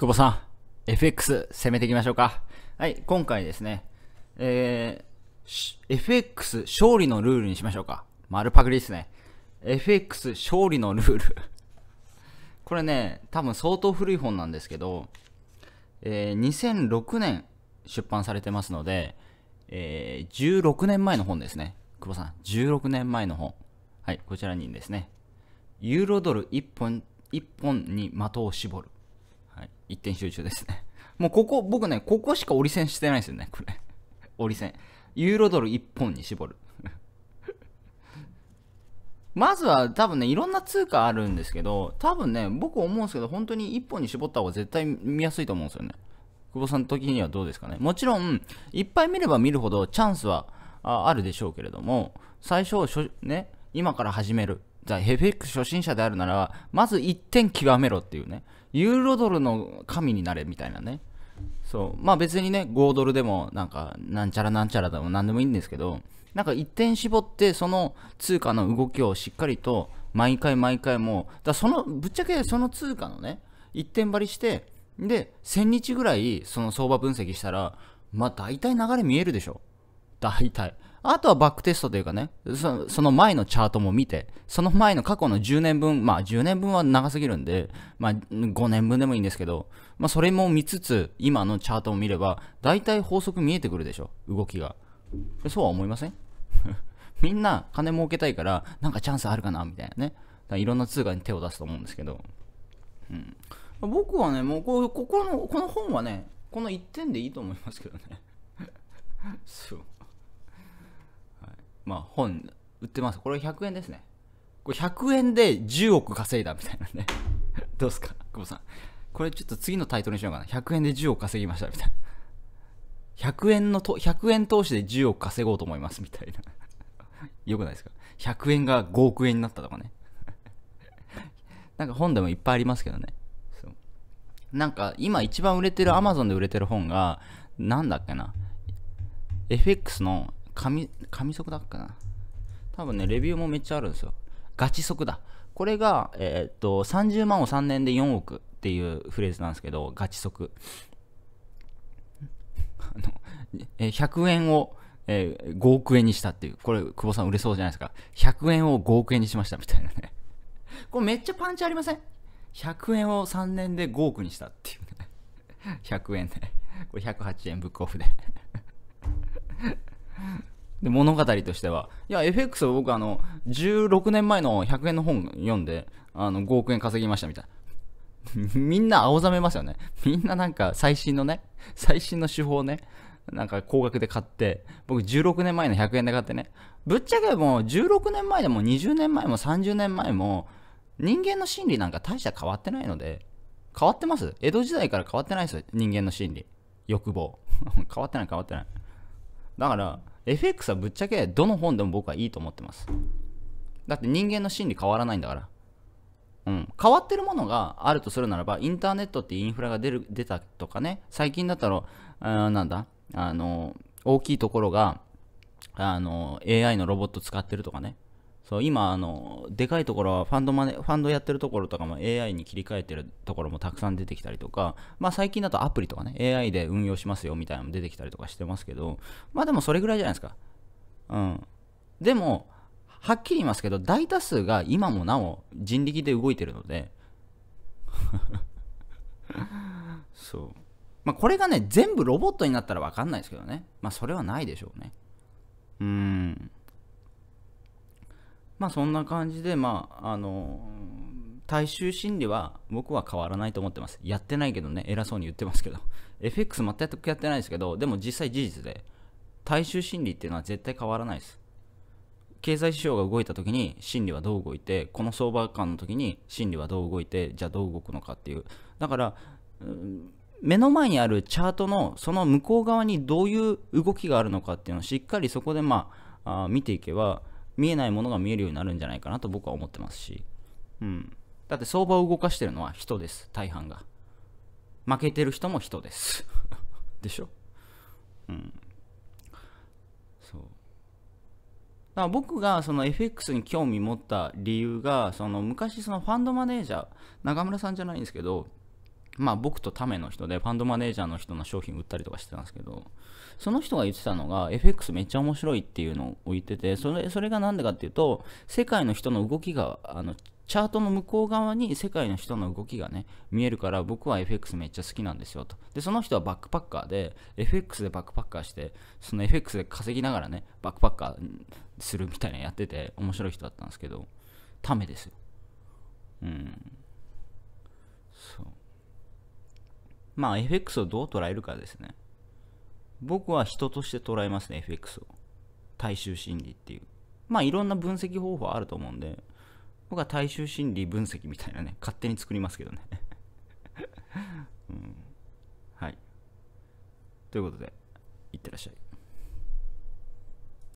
久保さん、FX 攻めていきましょうか。はい、今回ですね、えー、FX 勝利のルールにしましょうか。丸パクリですね。FX 勝利のルール これね、多分相当古い本なんですけど、えー、2006年出版されてますので、えー、16年前の本ですね。久保さん、16年前の本。はい、こちらにですね、ユーロドル1本、1本に的を絞る。一点集中ですね。もうここ、僕ね、ここしか折り線してないですよね、これ。折り線。ユーロドル1本に絞る。まずは多分ね、いろんな通貨あるんですけど、多分ね、僕思うんですけど、本当に1本に絞った方が絶対見やすいと思うんですよね。久保さんの時にはどうですかね。もちろん、いっぱい見れば見るほどチャンスはあるでしょうけれども、最初、ね、今から始めるじゃ FX 初心者であるなら、まず1点極めろっていうね。ユーロドルの神になれみたいなね。そう。まあ別にね、5ドルでも、なんか、なんちゃらなんちゃらでも何でもいいんですけど、なんか1点絞って、その通貨の動きをしっかりと、毎回毎回もう、だその、ぶっちゃけその通貨のね、1点張りして、で、1000日ぐらい、その相場分析したら、まあ大体流れ見えるでしょ。大体。あとはバックテストというかねそ、その前のチャートも見て、その前の過去の10年分、まあ10年分は長すぎるんで、まあ5年分でもいいんですけど、まあそれも見つつ、今のチャートを見れば、大体法則見えてくるでしょ、動きが。そうは思いません みんな金儲けたいから、なんかチャンスあるかなみたいなね。いろんな通貨に手を出すと思うんですけど。うん、僕はね、もうここの、この本はね、この1点でいいと思いますけどね。そう。まあ、本売ってますこれ100円ですねこれ100円で10億稼いだみたいなね どうすか久保さんこれちょっと次のタイトルにしようかな100円で10億稼ぎましたみたいな100円のと100円投資で10億稼ごうと思いますみたいな よくないですか100円が5億円になったとかね なんか本でもいっぱいありますけどねそう。なんか今一番売れてる Amazon で売れてる本がなんだっけな FX の神、神速だっかな。多分ね、レビューもめっちゃあるんですよ。ガチ速だ。これが、えー、っと、30万を3年で4億っていうフレーズなんですけど、ガチ速。あの、え100円を、えー、5億円にしたっていう。これ、久保さん売れそうじゃないですか。100円を5億円にしましたみたいなね。これめっちゃパンチありません ?100 円を3年で5億にしたっていうね。100円ね。これ108円ブックオフでで物語としてはいや FX を僕あの16年前の100円の本読んであの5億円稼ぎましたみたいな みんな青ざめますよねみんななんか最新のね最新の手法ねなんか高額で買って僕16年前の100円で買ってねぶっちゃけもう16年前でも20年前も30年前も人間の心理なんか大した変わってないので変わってます江戸時代から変わってないですよ人間の心理欲望 変わってない変わってないだから FX はぶっちゃけどの本でも僕はいいと思ってます。だって人間の心理変わらないんだから。うん、変わってるものがあるとするならば、インターネットってインフラが出る出たとかね、最近だったら、あなんだ、あの、大きいところが、あの、AI のロボット使ってるとかね、そう今あのでかいところはファンドマネファンドやってるところとかも AI に切り替えてるところもたくさん出てきたりとか、まあ、最近だとアプリとかね AI で運用しますよみたいなのも出てきたりとかしてますけどまあでもそれぐらいじゃないですかうんでもはっきり言いますけど大多数が今もなお人力で動いてるので そうまあこれがね全部ロボットになったら分かんないですけどねまあそれはないでしょうねうんまあそんな感じで、まあ、あの、大衆心理は僕は変わらないと思ってます。やってないけどね、偉そうに言ってますけど。FX 全くやってないですけど、でも実際事実で、大衆心理っていうのは絶対変わらないです。経済指標が動いた時に心理はどう動いて、この相場感の時に心理はどう動いて、じゃあどう動くのかっていう。だから、うん目の前にあるチャートのその向こう側にどういう動きがあるのかっていうのをしっかりそこでまあ見ていけば見えないものが見えるようになるんじゃないかなと僕は思ってますし、うん、だって相場を動かしてるのは人です大半が負けてる人も人です でしょうんそうだから僕がその FX に興味持った理由がその昔そのファンドマネージャー中村さんじゃないんですけどまあ僕とための人で、ファンドマネージャーの人の商品売ったりとかしてたんですけど、その人が言ってたのが、FX めっちゃ面白いっていうのを言ってて、それそれが何でかっていうと、世界の人の動きが、あの、チャートの向こう側に世界の人の動きがね、見えるから僕は FX めっちゃ好きなんですよと。で、その人はバックパッカーで、FX でバックパッカーして、その FX で稼ぎながらね、バックパッカーするみたいなやってて、面白い人だったんですけど、ためですよ。うん。そう。まあ FX をどう捉えるかですね。僕は人として捉えますね、FX を。大衆心理っていう。まあいろんな分析方法あると思うんで、僕は大衆心理分析みたいなね、勝手に作りますけどね。うん、はい。ということで、いってらっしゃい。